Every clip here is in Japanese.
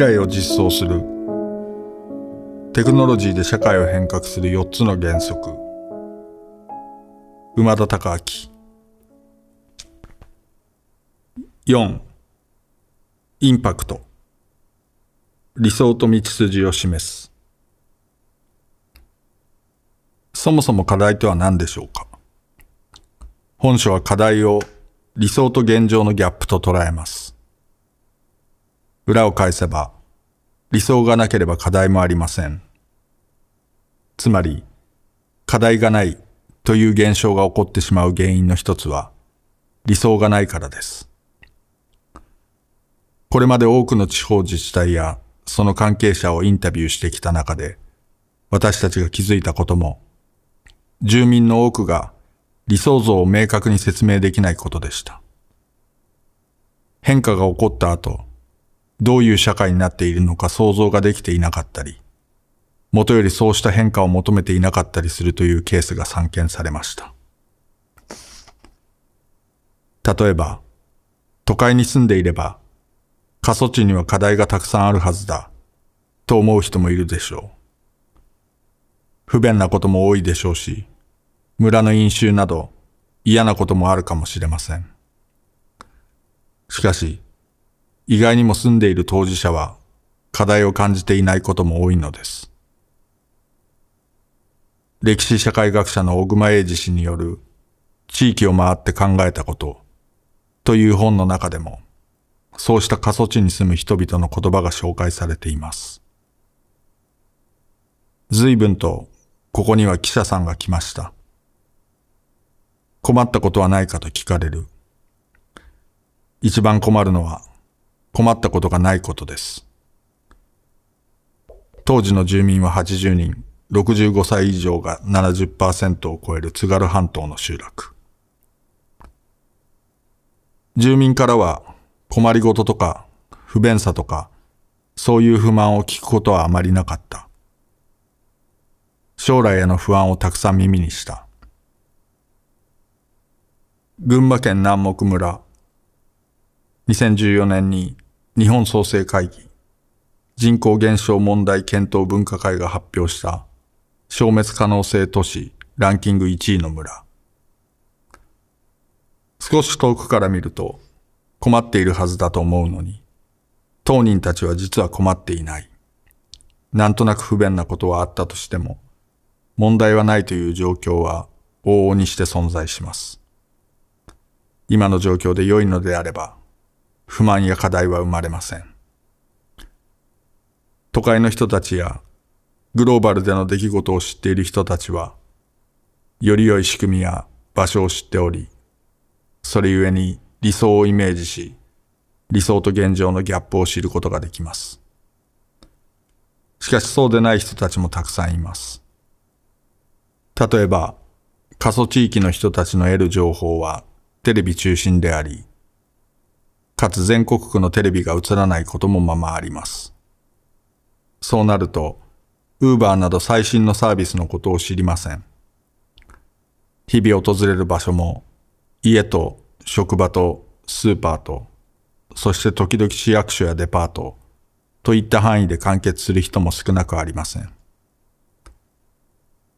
未来を実装するテクノロジーで社会を変革する4つの原則馬田隆明4インパクト理想と道筋を示すそもそも課題とは何でしょうか本書は課題を理想と現状のギャップと捉えます裏を返せば、理想がなければ課題もありません。つまり、課題がないという現象が起こってしまう原因の一つは、理想がないからです。これまで多くの地方自治体やその関係者をインタビューしてきた中で、私たちが気づいたことも、住民の多くが理想像を明確に説明できないことでした。変化が起こった後、どういう社会になっているのか想像ができていなかったり、もとよりそうした変化を求めていなかったりするというケースが散見されました。例えば、都会に住んでいれば、過疎地には課題がたくさんあるはずだ、と思う人もいるでしょう。不便なことも多いでしょうし、村の飲酒など嫌なこともあるかもしれません。しかし、意外にも住んでいる当事者は課題を感じていないことも多いのです。歴史社会学者の小熊英二氏による地域を回って考えたことという本の中でもそうした過疎地に住む人々の言葉が紹介されています。随分とここには記者さんが来ました。困ったことはないかと聞かれる。一番困るのは困ったことがないことです。当時の住民は80人、65歳以上が70%を超える津軽半島の集落。住民からは困りごととか不便さとかそういう不満を聞くことはあまりなかった。将来への不安をたくさん耳にした。群馬県南牧村2014年に日本創生会議、人口減少問題検討分科会が発表した消滅可能性都市ランキング1位の村。少し遠くから見ると困っているはずだと思うのに、当人たちは実は困っていない。なんとなく不便なことはあったとしても、問題はないという状況は往々にして存在します。今の状況で良いのであれば、不満や課題は生まれません。都会の人たちやグローバルでの出来事を知っている人たちは、より良い仕組みや場所を知っており、それゆえに理想をイメージし、理想と現状のギャップを知ることができます。しかしそうでない人たちもたくさんいます。例えば、過疎地域の人たちの得る情報はテレビ中心であり、かつ全国区のテレビが映らないこともままあります。そうなると、ウーバーなど最新のサービスのことを知りません。日々訪れる場所も、家と職場とスーパーと、そして時々市役所やデパート、といった範囲で完結する人も少なくありません。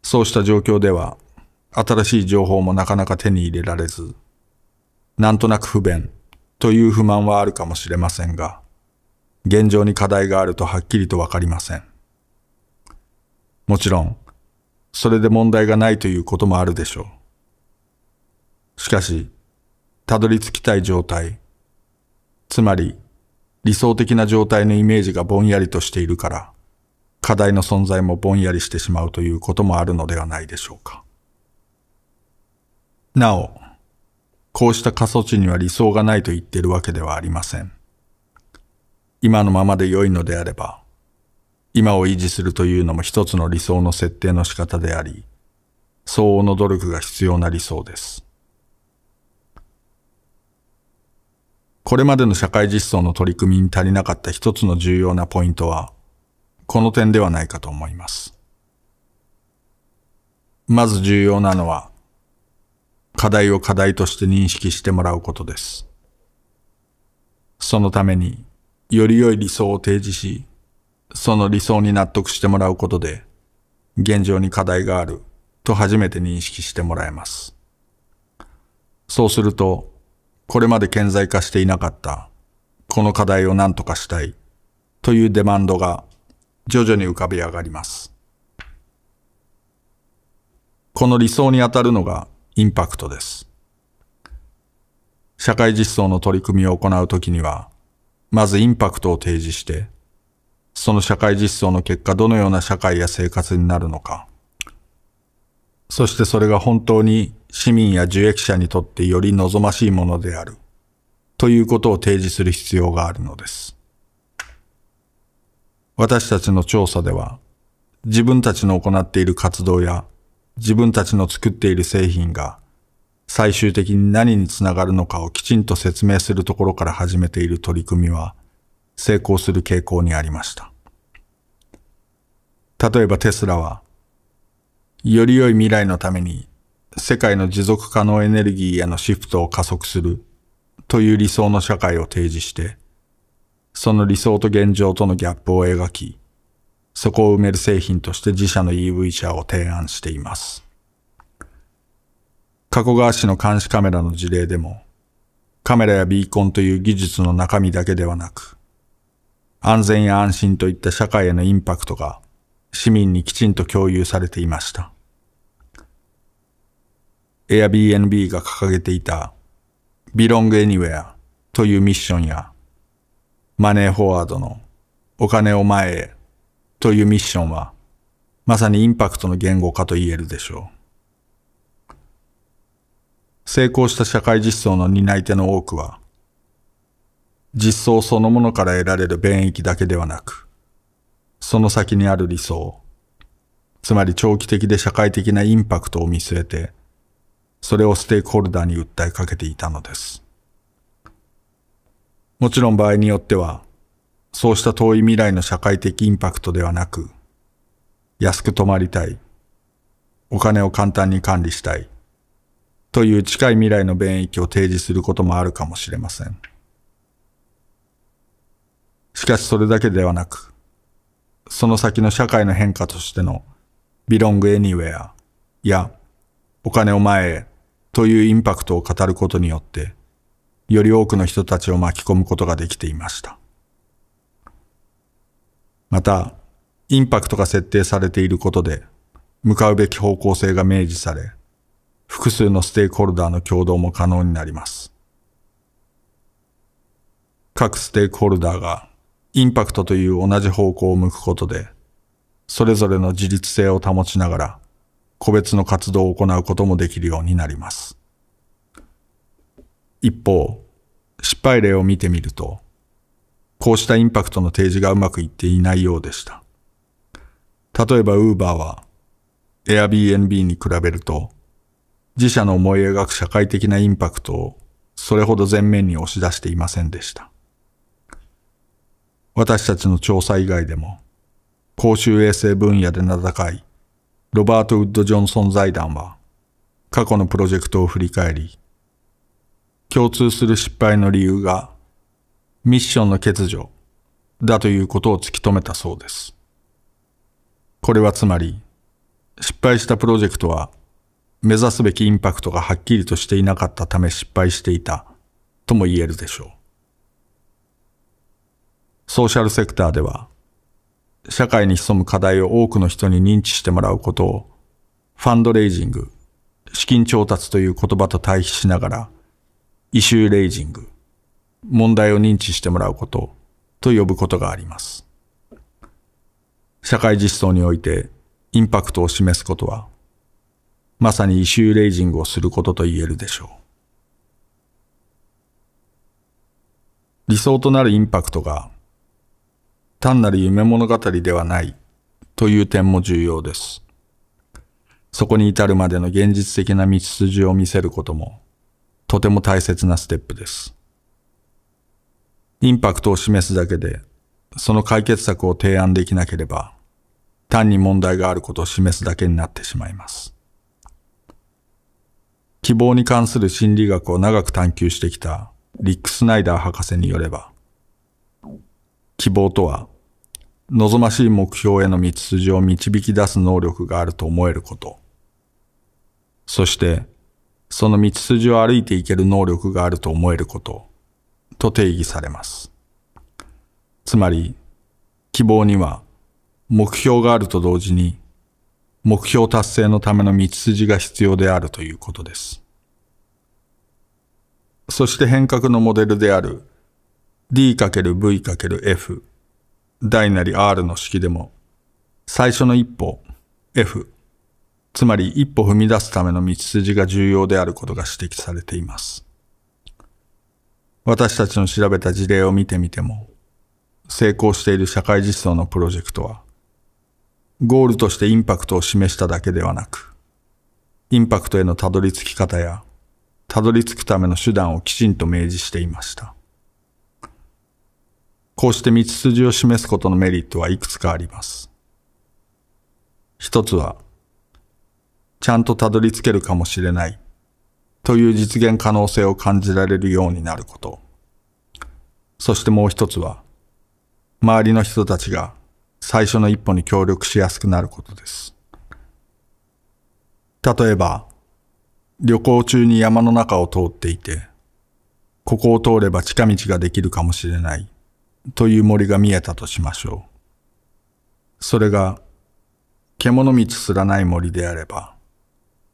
そうした状況では、新しい情報もなかなか手に入れられず、なんとなく不便、という不満はあるかもしれませんが、現状に課題があるとはっきりとわかりません。もちろん、それで問題がないということもあるでしょう。しかし、たどり着きたい状態、つまり理想的な状態のイメージがぼんやりとしているから、課題の存在もぼんやりしてしまうということもあるのではないでしょうか。なお、こうした過疎地には理想がないと言っているわけではありません。今のままで良いのであれば、今を維持するというのも一つの理想の設定の仕方であり、相応の努力が必要な理想です。これまでの社会実装の取り組みに足りなかった一つの重要なポイントは、この点ではないかと思います。まず重要なのは、課題を課題として認識してもらうことです。そのために、より良い理想を提示し、その理想に納得してもらうことで、現状に課題があると初めて認識してもらえます。そうすると、これまで顕在化していなかった、この課題を何とかしたいというデマンドが徐々に浮かび上がります。この理想に当たるのがインパクトです。社会実装の取り組みを行うときには、まずインパクトを提示して、その社会実装の結果どのような社会や生活になるのか、そしてそれが本当に市民や受益者にとってより望ましいものである、ということを提示する必要があるのです。私たちの調査では、自分たちの行っている活動や自分たちの作っている製品が最終的に何につながるのかをきちんと説明するところから始めている取り組みは成功する傾向にありました。例えばテスラは、より良い未来のために世界の持続可能エネルギーへのシフトを加速するという理想の社会を提示して、その理想と現状とのギャップを描き、そこを埋める製品として自社の EV 車を提案しています。加古川市の監視カメラの事例でも、カメラやビーコンという技術の中身だけではなく、安全や安心といった社会へのインパクトが市民にきちんと共有されていました。Airbnb が掲げていた Belong Anywhere というミッションやマネーフォワードのお金を前へというミッションは、まさにインパクトの言語化と言えるでしょう。成功した社会実装の担い手の多くは、実装そのものから得られる便益だけではなく、その先にある理想、つまり長期的で社会的なインパクトを見据えて、それをステークホルダーに訴えかけていたのです。もちろん場合によっては、そうした遠い未来の社会的インパクトではなく、安く泊まりたい、お金を簡単に管理したい、という近い未来の便益を提示することもあるかもしれません。しかしそれだけではなく、その先の社会の変化としての belong anywhere やお金を前へというインパクトを語ることによって、より多くの人たちを巻き込むことができていました。また、インパクトが設定されていることで、向かうべき方向性が明示され、複数のステークホルダーの共同も可能になります。各ステークホルダーがインパクトという同じ方向を向くことで、それぞれの自律性を保ちながら、個別の活動を行うこともできるようになります。一方、失敗例を見てみると、こうしたインパクトの提示がうまくいっていないようでした。例えば Uber は Airbnb に比べると自社の思い描く社会的なインパクトをそれほど前面に押し出していませんでした。私たちの調査以外でも公衆衛生分野で名高いロバート・ウッド・ジョンソン財団は過去のプロジェクトを振り返り共通する失敗の理由がミッションの欠如だということを突き止めたそうです。これはつまり、失敗したプロジェクトは目指すべきインパクトがはっきりとしていなかったため失敗していたとも言えるでしょう。ソーシャルセクターでは、社会に潜む課題を多くの人に認知してもらうことを、ファンドレイジング、資金調達という言葉と対比しながら、イシューレイジング、問題を認知してもらうことと呼ぶことがあります。社会実装においてインパクトを示すことは、まさにイシューレイジングをすることと言えるでしょう。理想となるインパクトが、単なる夢物語ではないという点も重要です。そこに至るまでの現実的な道筋を見せることも、とても大切なステップです。インパクトを示すだけで、その解決策を提案できなければ、単に問題があることを示すだけになってしまいます。希望に関する心理学を長く探求してきたリック・スナイダー博士によれば、希望とは、望ましい目標への道筋を導き出す能力があると思えること。そして、その道筋を歩いていける能力があると思えること。と定義されます。つまり、希望には目標があると同時に、目標達成のための道筋が必要であるということです。そして変革のモデルである D×V×F 大なり R の式でも最初の一歩 F つまり一歩踏み出すための道筋が重要であることが指摘されています。私たちの調べた事例を見てみても、成功している社会実装のプロジェクトは、ゴールとしてインパクトを示しただけではなく、インパクトへのたどり着き方や、たどり着くための手段をきちんと明示していました。こうして道筋を示すことのメリットはいくつかあります。一つは、ちゃんとたどり着けるかもしれないという実現可能性を感じられるようになること。そしてもう一つは、周りの人たちが最初の一歩に協力しやすくなることです。例えば、旅行中に山の中を通っていて、ここを通れば近道ができるかもしれないという森が見えたとしましょう。それが、獣道すらない森であれば、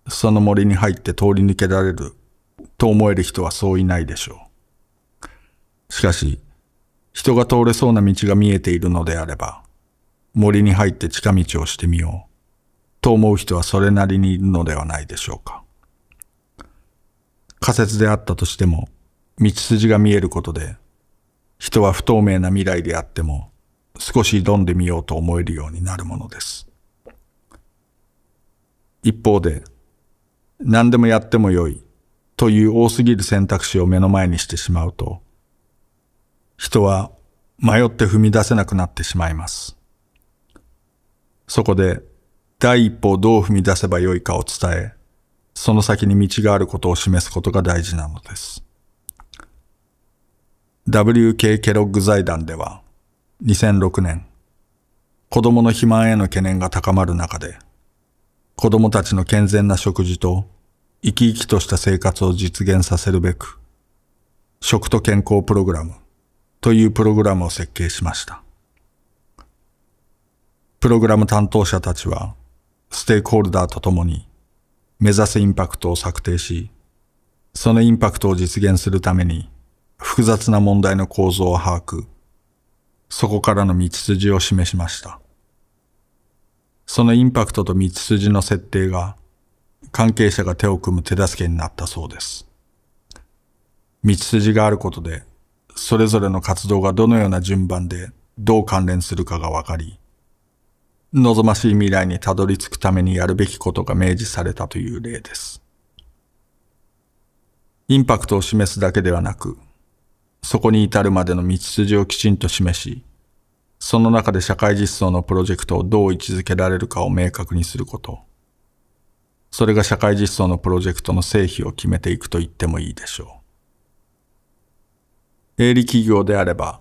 その森に入って通り抜けられると思える人はそういないでしょう。しかし、人が通れそうな道が見えているのであれば、森に入って近道をしてみようと思う人はそれなりにいるのではないでしょうか。仮説であったとしても、道筋が見えることで、人は不透明な未来であっても、少し挑んでみようと思えるようになるものです。一方で、何でもやってもよいという多すぎる選択肢を目の前にしてしまうと、人は迷って踏み出せなくなってしまいます。そこで第一歩をどう踏み出せばよいかを伝え、その先に道があることを示すことが大事なのです。WK ケロッグ財団では2006年、子供の肥満への懸念が高まる中で、子供たちの健全な食事と生き生きとした生活を実現させるべく、食と健康プログラムというプログラムを設計しました。プログラム担当者たちは、ステークホルダーとともに、目指すインパクトを策定し、そのインパクトを実現するために、複雑な問題の構造を把握、そこからの道筋を示しました。そのインパクトと道筋の設定が関係者が手を組む手助けになったそうです。道筋があることで、それぞれの活動がどのような順番でどう関連するかがわかり、望ましい未来にたどり着くためにやるべきことが明示されたという例です。インパクトを示すだけではなく、そこに至るまでの道筋をきちんと示し、その中で社会実装のプロジェクトをどう位置づけられるかを明確にすること。それが社会実装のプロジェクトの成否を決めていくと言ってもいいでしょう。営利企業であれば、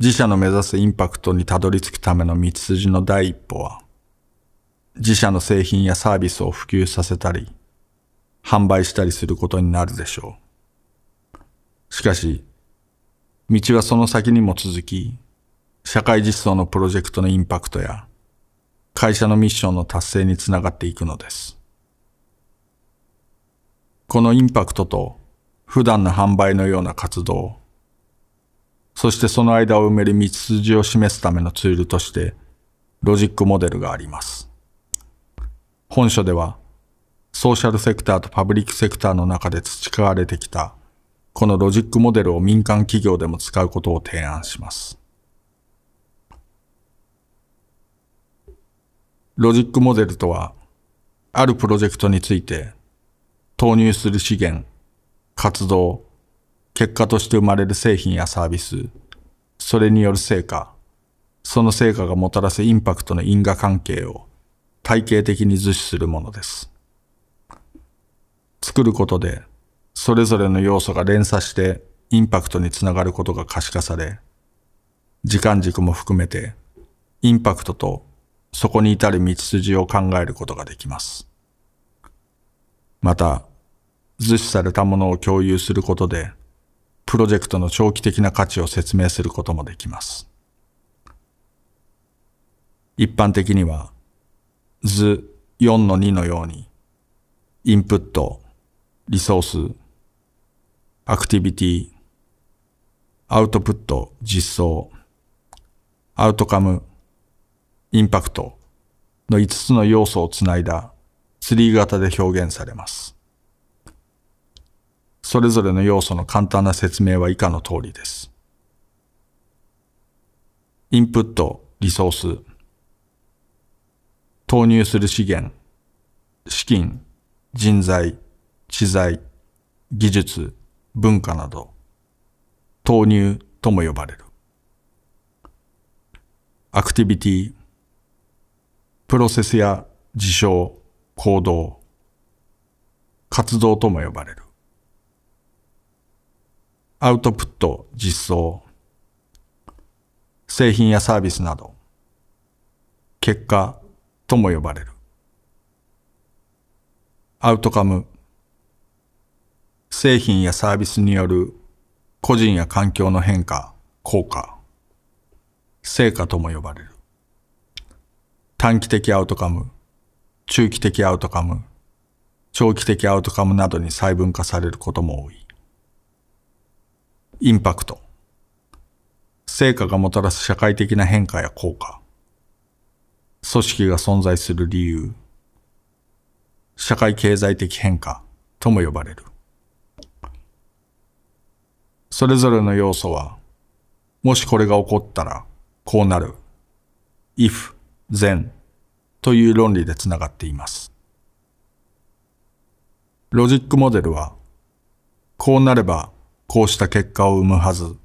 自社の目指すインパクトにたどり着くための道筋の第一歩は、自社の製品やサービスを普及させたり、販売したりすることになるでしょう。しかし、道はその先にも続き、社会実装のプロジェクトのインパクトや会社のミッションの達成につながっていくのです。このインパクトと普段の販売のような活動、そしてその間を埋める道筋を示すためのツールとしてロジックモデルがあります。本書ではソーシャルセクターとパブリックセクターの中で培われてきたこのロジックモデルを民間企業でも使うことを提案します。ロジックモデルとは、あるプロジェクトについて、投入する資源、活動、結果として生まれる製品やサービス、それによる成果、その成果がもたらすインパクトの因果関係を体系的に図示するものです。作ることで、それぞれの要素が連鎖してインパクトにつながることが可視化され、時間軸も含めて、インパクトとそこに至る道筋を考えることができます。また、図示されたものを共有することで、プロジェクトの長期的な価値を説明することもできます。一般的には、図4の2のように、インプット、リソース、アクティビティ、アウトプット、実装、アウトカム、インパクトの5つの要素をつないだ3リー型で表現されます。それぞれの要素の簡単な説明は以下の通りです。インプット、リソース。投入する資源、資金、人材、知財、技術、文化など、投入とも呼ばれる。アクティビティ、プロセスや事象、行動、活動とも呼ばれる。アウトプット、実装、製品やサービスなど、結果とも呼ばれる。アウトカム、製品やサービスによる個人や環境の変化、効果、成果とも呼ばれる。短期的アウトカム、中期的アウトカム、長期的アウトカムなどに細分化されることも多い。インパクト。成果がもたらす社会的な変化や効果。組織が存在する理由。社会経済的変化とも呼ばれる。それぞれの要素は、もしこれが起こったら、こうなる。if 善という論理でつながっています。ロジックモデルは、こうなればこうした結果を生むはず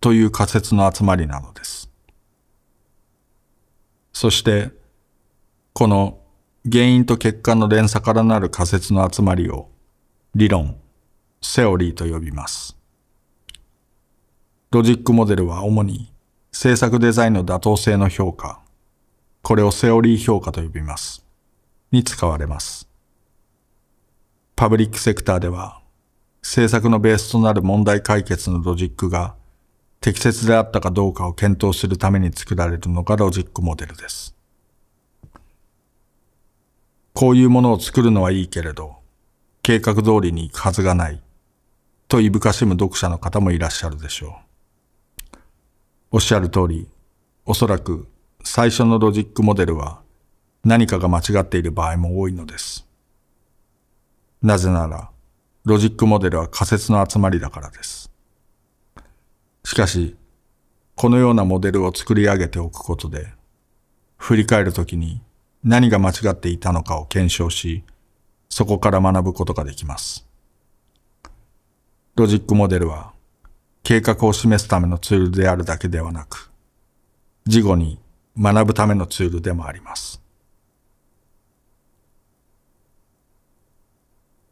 という仮説の集まりなのです。そして、この原因と結果の連鎖からなる仮説の集まりを理論、セオリーと呼びます。ロジックモデルは主に制作デザインの妥当性の評価、これをセオリー評価と呼びます。に使われます。パブリックセクターでは、政策のベースとなる問題解決のロジックが適切であったかどうかを検討するために作られるのがロジックモデルです。こういうものを作るのはいいけれど、計画通りに行くはずがない、といぶかしむ読者の方もいらっしゃるでしょう。おっしゃる通り、おそらく最初のロジックモデルは何かが間違っている場合も多いのです。なぜなら、ロジックモデルは仮説の集まりだからです。しかし、このようなモデルを作り上げておくことで、振り返るときに何が間違っていたのかを検証し、そこから学ぶことができます。ロジックモデルは計画を示すためのツールであるだけではなく、事後に学ぶためのツールでもあります。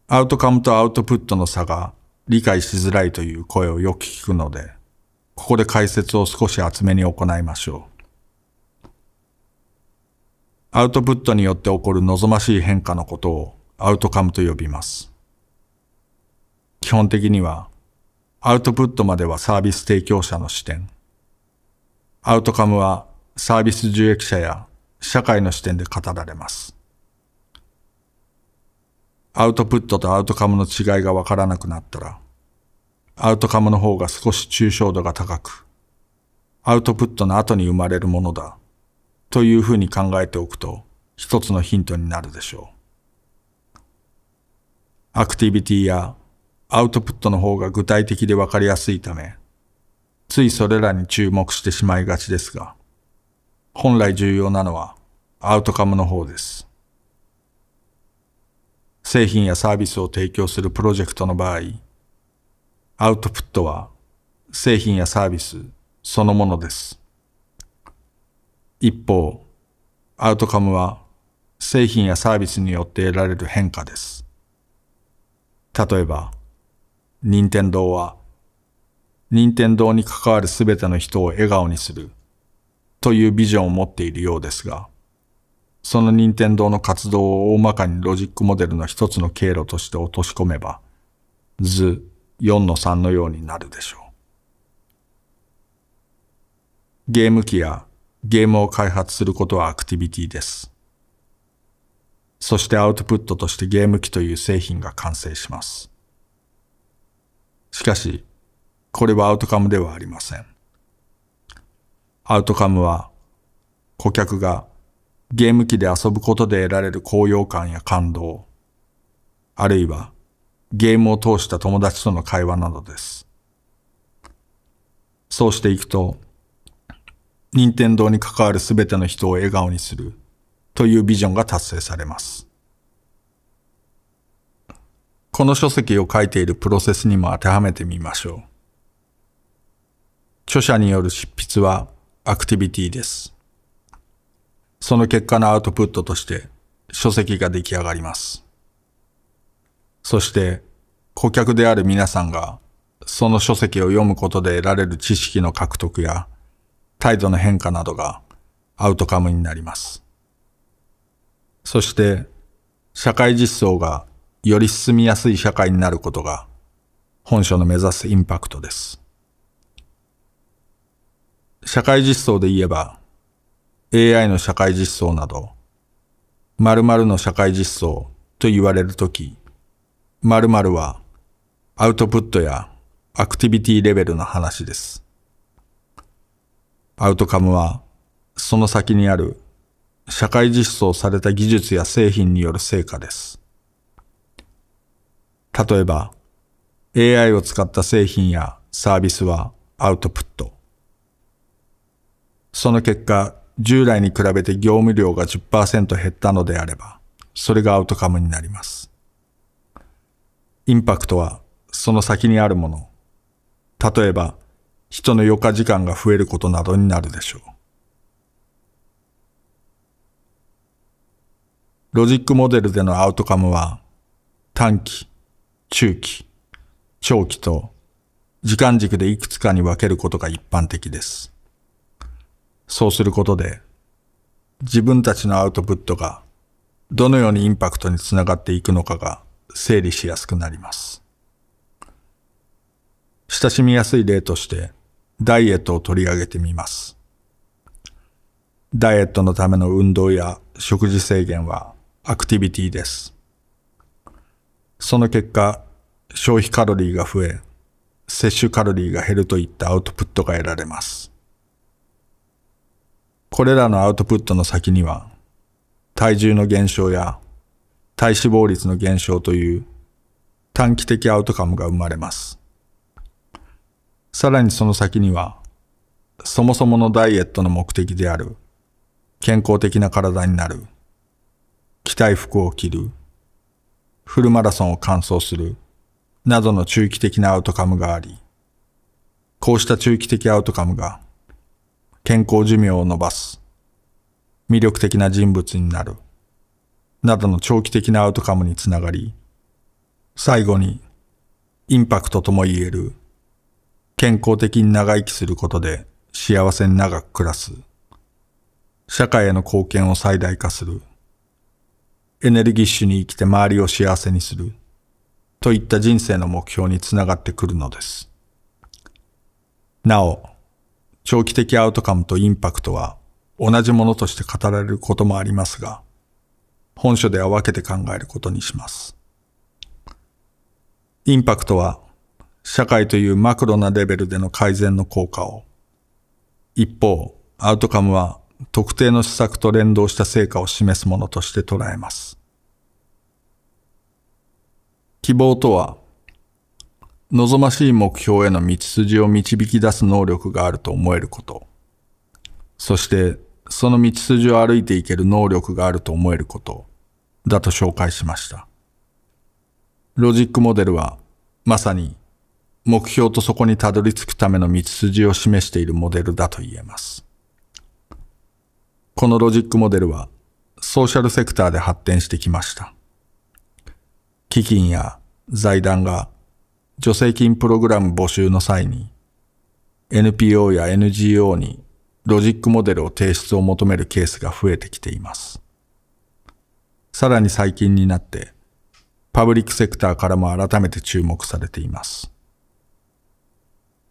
アウトカムとアウトプットの差が理解しづらいという声をよく聞くので、ここで解説を少し厚めに行いましょう。アウトプットによって起こる望ましい変化のことをアウトカムと呼びます。基本的には、アウトプットまではサービス提供者の視点。アウトカムはサービス受益者や社会の視点で語られます。アウトプットとアウトカムの違いがわからなくなったら、アウトカムの方が少し抽象度が高く、アウトプットの後に生まれるものだ、というふうに考えておくと、一つのヒントになるでしょう。アクティビティやアウトプットの方が具体的でわかりやすいため、ついそれらに注目してしまいがちですが、本来重要なのはアウトカムの方です。製品やサービスを提供するプロジェクトの場合、アウトプットは製品やサービスそのものです。一方、アウトカムは製品やサービスによって得られる変化です。例えば、任天堂は、任天堂に関わるすべての人を笑顔にするというビジョンを持っているようですが、その任天堂の活動を大まかにロジックモデルの一つの経路として落とし込めば、図4の3のようになるでしょう。ゲーム機やゲームを開発することはアクティビティです。そしてアウトプットとしてゲーム機という製品が完成します。しかし、これはアウトカムではありません。アウトカムは、顧客がゲーム機で遊ぶことで得られる高揚感や感動、あるいはゲームを通した友達との会話などです。そうしていくと、任天堂に関わる全ての人を笑顔にするというビジョンが達成されます。この書籍を書いているプロセスにも当てはめてみましょう。著者による執筆はアクティビティです。その結果のアウトプットとして書籍が出来上がります。そして顧客である皆さんがその書籍を読むことで得られる知識の獲得や態度の変化などがアウトカムになります。そして社会実装がより進みやすい社会になることが本書の目指すインパクトです。社会実装で言えば、AI の社会実装など、〇〇の社会実装と言われるとき、〇〇はアウトプットやアクティビティレベルの話です。アウトカムはその先にある社会実装された技術や製品による成果です。例えば、AI を使った製品やサービスはアウトプット。その結果、従来に比べて業務量が10%減ったのであれば、それがアウトカムになります。インパクトは、その先にあるもの。例えば、人の余暇時間が増えることなどになるでしょう。ロジックモデルでのアウトカムは、短期、中期、長期と、時間軸でいくつかに分けることが一般的です。そうすることで、自分たちのアウトプットがどのようにインパクトにつながっていくのかが整理しやすくなります。親しみやすい例として、ダイエットを取り上げてみます。ダイエットのための運動や食事制限はアクティビティです。その結果、消費カロリーが増え、摂取カロリーが減るといったアウトプットが得られます。これらのアウトプットの先には、体重の減少や体脂肪率の減少という短期的アウトカムが生まれます。さらにその先には、そもそものダイエットの目的である健康的な体になる、着たい服を着る、フルマラソンを完走する、などの中期的なアウトカムがあり、こうした中期的アウトカムが健康寿命を伸ばす。魅力的な人物になる。などの長期的なアウトカムにつながり、最後に、インパクトとも言える、健康的に長生きすることで幸せに長く暮らす。社会への貢献を最大化する。エネルギッシュに生きて周りを幸せにする。といった人生の目標につながってくるのです。なお、長期的アウトカムとインパクトは同じものとして語られることもありますが、本書では分けて考えることにします。インパクトは社会というマクロなレベルでの改善の効果を、一方、アウトカムは特定の施策と連動した成果を示すものとして捉えます。希望とは望ましい目標への道筋を導き出す能力があると思えること。そして、その道筋を歩いていける能力があると思えること。だと紹介しました。ロジックモデルは、まさに、目標とそこにたどり着くための道筋を示しているモデルだと言えます。このロジックモデルは、ソーシャルセクターで発展してきました。基金や財団が助成金プログラム募集の際に、NPO や NGO にロジックモデルを提出を求めるケースが増えてきています。さらに最近になって、パブリックセクターからも改めて注目されています。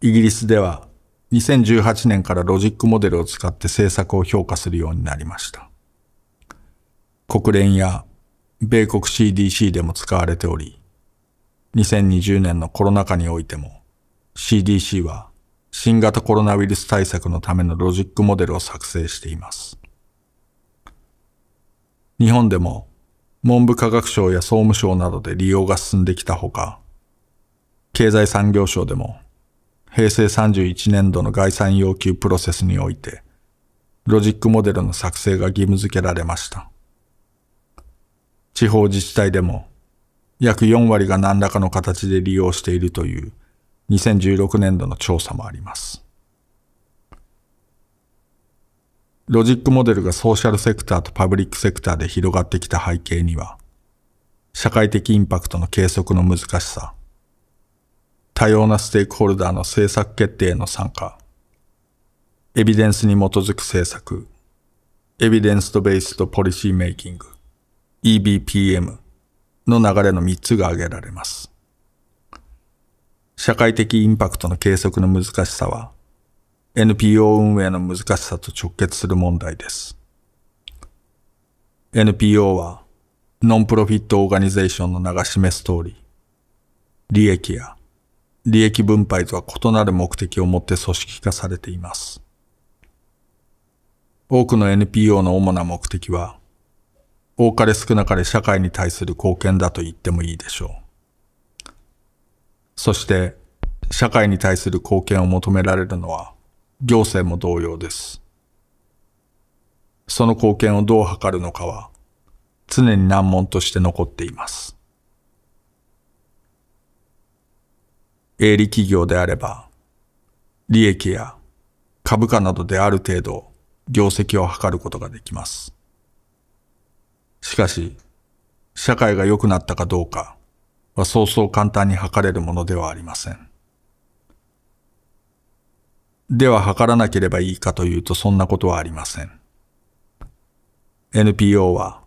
イギリスでは2018年からロジックモデルを使って政策を評価するようになりました。国連や米国 CDC でも使われており、2020年のコロナ禍においても CDC は新型コロナウイルス対策のためのロジックモデルを作成しています。日本でも文部科学省や総務省などで利用が進んできたほか、経済産業省でも平成31年度の概算要求プロセスにおいてロジックモデルの作成が義務付けられました。地方自治体でも約4割が何らかの形で利用しているという2016年度の調査もあります。ロジックモデルがソーシャルセクターとパブリックセクターで広がってきた背景には、社会的インパクトの計測の難しさ、多様なステークホルダーの政策決定への参加、エビデンスに基づく政策、エビデンスとベースとポリシーメイキング、EBPM、の流れの3つが挙げられます。社会的インパクトの計測の難しさは、NPO 運営の難しさと直結する問題です。NPO は、ノンプロフィットオーガニゼーションの名が示す通り、利益や利益分配とは異なる目的を持って組織化されています。多くの NPO の主な目的は、多かれ少なかれ社会に対する貢献だと言ってもいいでしょう。そして、社会に対する貢献を求められるのは、行政も同様です。その貢献をどう図るのかは、常に難問として残っています。営利企業であれば、利益や株価などである程度業績を図ることができます。しかし、社会が良くなったかどうかはそうそう簡単に測れるものではありません。では測らなければいいかというとそんなことはありません。NPO は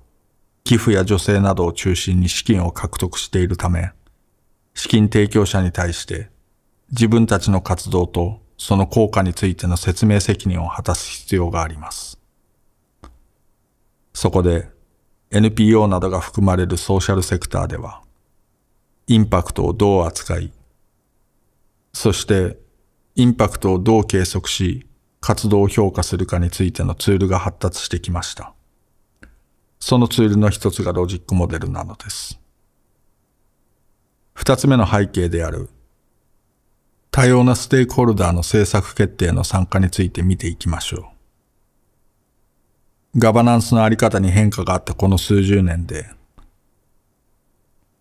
寄付や助成などを中心に資金を獲得しているため、資金提供者に対して自分たちの活動とその効果についての説明責任を果たす必要があります。そこで NPO などが含まれるソーシャルセクターでは、インパクトをどう扱い、そしてインパクトをどう計測し、活動を評価するかについてのツールが発達してきました。そのツールの一つがロジックモデルなのです。二つ目の背景である、多様なステークホルダーの政策決定の参加について見ていきましょう。ガバナンスのあり方に変化があったこの数十年で、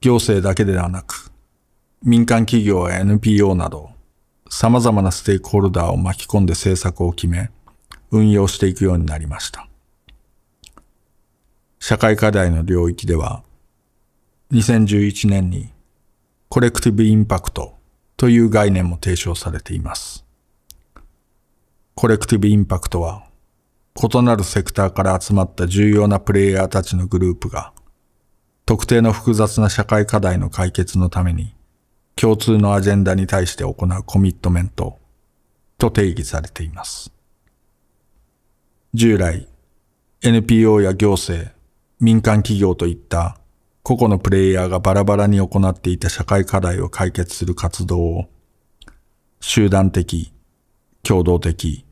行政だけではなく、民間企業や NPO など、様々なステークホルダーを巻き込んで政策を決め、運用していくようになりました。社会課題の領域では、2011年にコレクティブインパクトという概念も提唱されています。コレクティブインパクトは、異なるセクターから集まった重要なプレイヤーたちのグループが、特定の複雑な社会課題の解決のために、共通のアジェンダに対して行うコミットメント、と定義されています。従来、NPO や行政、民間企業といった個々のプレイヤーがバラバラに行っていた社会課題を解決する活動を集団的、共同的、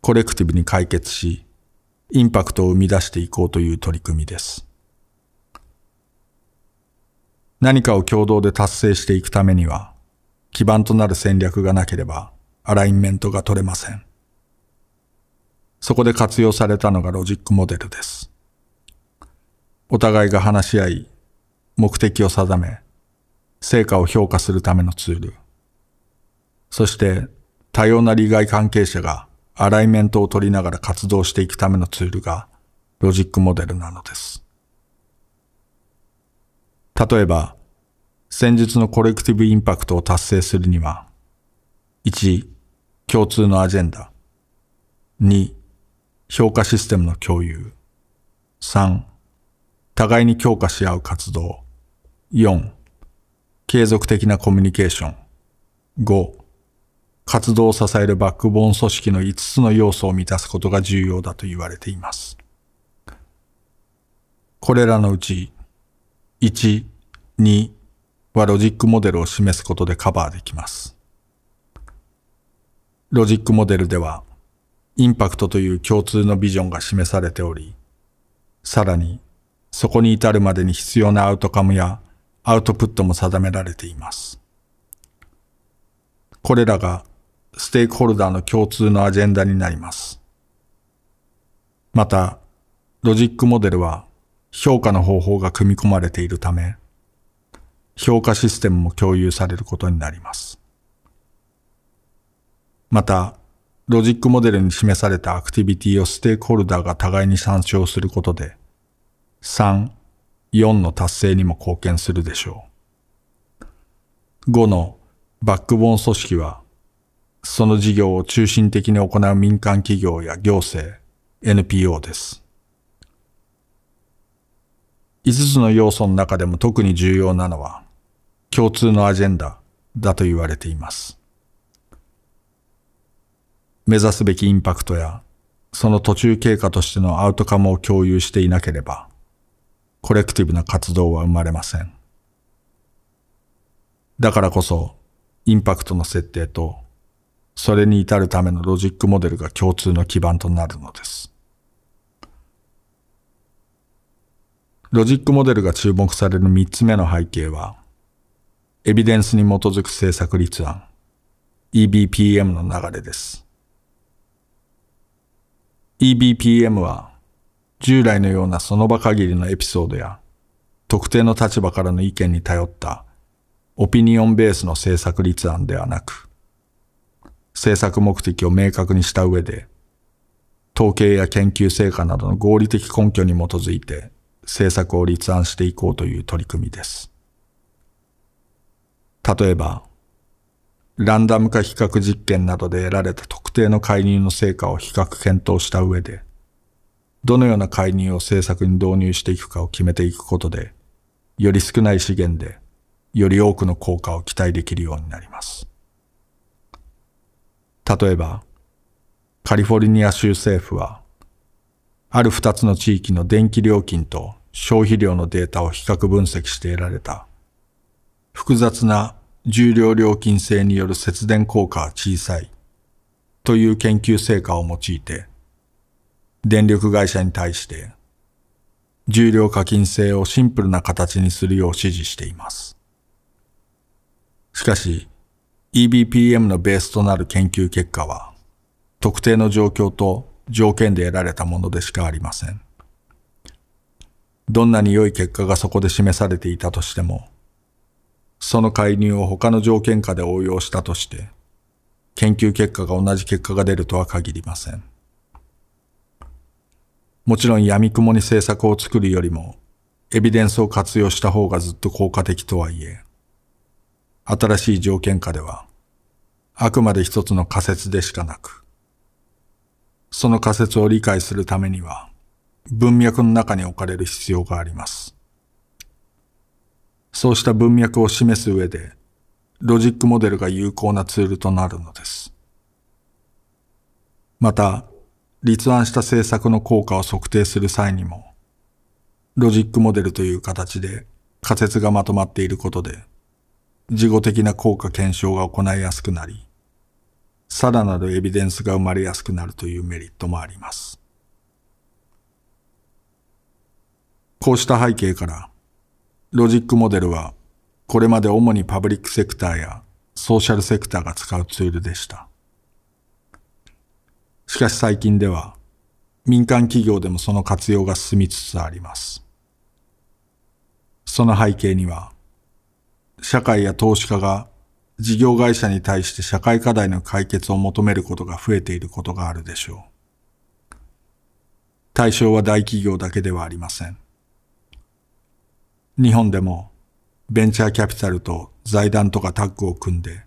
コレクティブに解決し、インパクトを生み出していこうという取り組みです。何かを共同で達成していくためには、基盤となる戦略がなければ、アラインメントが取れません。そこで活用されたのがロジックモデルです。お互いが話し合い、目的を定め、成果を評価するためのツール。そして、多様な利害関係者がアライメントを取りながら活動していくためのツールがロジックモデルなのです。例えば、戦術のコレクティブインパクトを達成するには、1、共通のアジェンダ、2、評価システムの共有、3、互いに強化し合う活動、4、継続的なコミュニケーション、5、活動を支えるバックボーン組織の5つの要素を満たすことが重要だと言われています。これらのうち、1、2はロジックモデルを示すことでカバーできます。ロジックモデルでは、インパクトという共通のビジョンが示されており、さらに、そこに至るまでに必要なアウトカムやアウトプットも定められています。これらがステークホルダーの共通のアジェンダになります。また、ロジックモデルは評価の方法が組み込まれているため、評価システムも共有されることになります。また、ロジックモデルに示されたアクティビティをステークホルダーが互いに参照することで、3、4の達成にも貢献するでしょう。5のバックボーン組織はその事業を中心的に行う民間企業や行政、NPO です。5つの要素の中でも特に重要なのは、共通のアジェンダだと言われています。目指すべきインパクトや、その途中経過としてのアウトカムを共有していなければ、コレクティブな活動は生まれません。だからこそ、インパクトの設定とそれに至るためのロジックモデルが共通の基盤となるのです。ロジックモデルが注目される三つ目の背景は、エビデンスに基づく政策立案、EBPM の流れです。EBPM は、従来のようなその場限りのエピソードや、特定の立場からの意見に頼った、オピニオンベースの政策立案ではなく、政策目的を明確にした上で、統計や研究成果などの合理的根拠に基づいて政策を立案していこうという取り組みです。例えば、ランダム化比較実験などで得られた特定の介入の成果を比較検討した上で、どのような介入を政策に導入していくかを決めていくことで、より少ない資源で、より多くの効果を期待できるようになります。例えば、カリフォルニア州政府は、ある2つの地域の電気料金と消費量のデータを比較分析して得られた、複雑な重量料金制による節電効果は小さい、という研究成果を用いて、電力会社に対して、重量課金制をシンプルな形にするよう指示しています。しかし、EBPM のベースとなる研究結果は、特定の状況と条件で得られたものでしかありません。どんなに良い結果がそこで示されていたとしても、その介入を他の条件下で応用したとして、研究結果が同じ結果が出るとは限りません。もちろん闇雲に政策を作るよりも、エビデンスを活用した方がずっと効果的とはいえ、新しい条件下では、あくまで一つの仮説でしかなく、その仮説を理解するためには、文脈の中に置かれる必要があります。そうした文脈を示す上で、ロジックモデルが有効なツールとなるのです。また、立案した政策の効果を測定する際にも、ロジックモデルという形で仮説がまとまっていることで、事後的な効果検証が行いやすくなり、さらなるエビデンスが生まれやすくなるというメリットもあります。こうした背景から、ロジックモデルはこれまで主にパブリックセクターやソーシャルセクターが使うツールでした。しかし最近では民間企業でもその活用が進みつつあります。その背景には社会や投資家が事業会社に対して社会課題の解決を求めることが増えていることがあるでしょう。対象は大企業だけではありません。日本でもベンチャーキャピタルと財団とかタッグを組んで、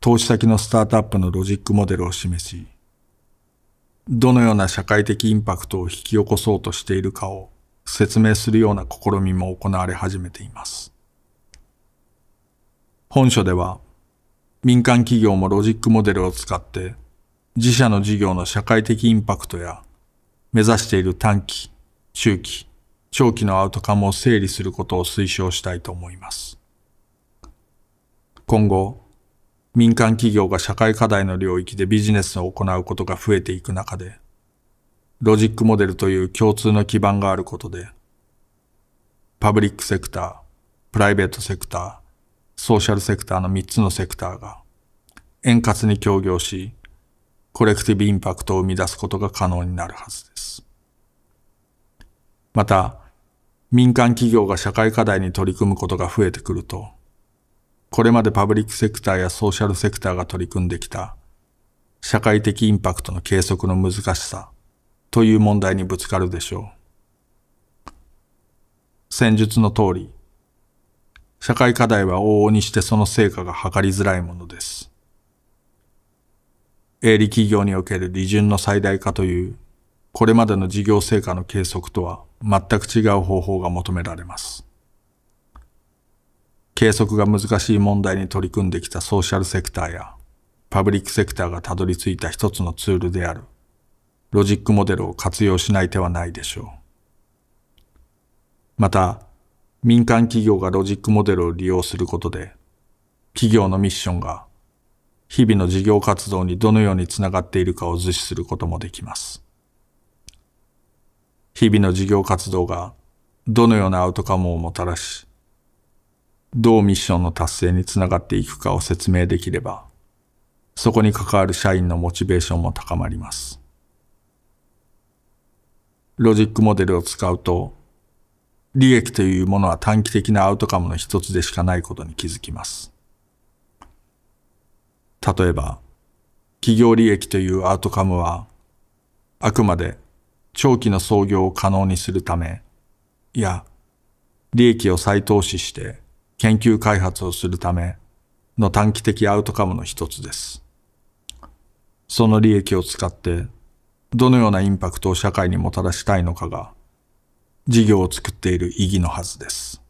投資先のスタートアップのロジックモデルを示し、どのような社会的インパクトを引き起こそうとしているかを説明するような試みも行われ始めています。本書では、民間企業もロジックモデルを使って、自社の事業の社会的インパクトや、目指している短期、中期、長期のアウトカムを整理することを推奨したいと思います。今後、民間企業が社会課題の領域でビジネスを行うことが増えていく中で、ロジックモデルという共通の基盤があることで、パブリックセクター、プライベートセクター、ソーシャルセクターの3つのセクターが円滑に協業し、コレクティブインパクトを生み出すことが可能になるはずです。また、民間企業が社会課題に取り組むことが増えてくると、これまでパブリックセクターやソーシャルセクターが取り組んできた社会的インパクトの計測の難しさという問題にぶつかるでしょう。戦術の通り、社会課題は往々にしてその成果が測りづらいものです。営利企業における利潤の最大化という、これまでの事業成果の計測とは全く違う方法が求められます。計測が難しい問題に取り組んできたソーシャルセクターやパブリックセクターがたどり着いた一つのツールであるロジックモデルを活用しない手はないでしょう。また、民間企業がロジックモデルを利用することで、企業のミッションが日々の事業活動にどのようにつながっているかを図示することもできます。日々の事業活動がどのようなアウトカムをもたらし、どうミッションの達成につながっていくかを説明できれば、そこに関わる社員のモチベーションも高まります。ロジックモデルを使うと、利益というものは短期的なアウトカムの一つでしかないことに気づきます。例えば、企業利益というアウトカムは、あくまで長期の創業を可能にするため、いや、利益を再投資して研究開発をするための短期的アウトカムの一つです。その利益を使って、どのようなインパクトを社会にもたらしたいのかが、事業を作っている意義のはずです。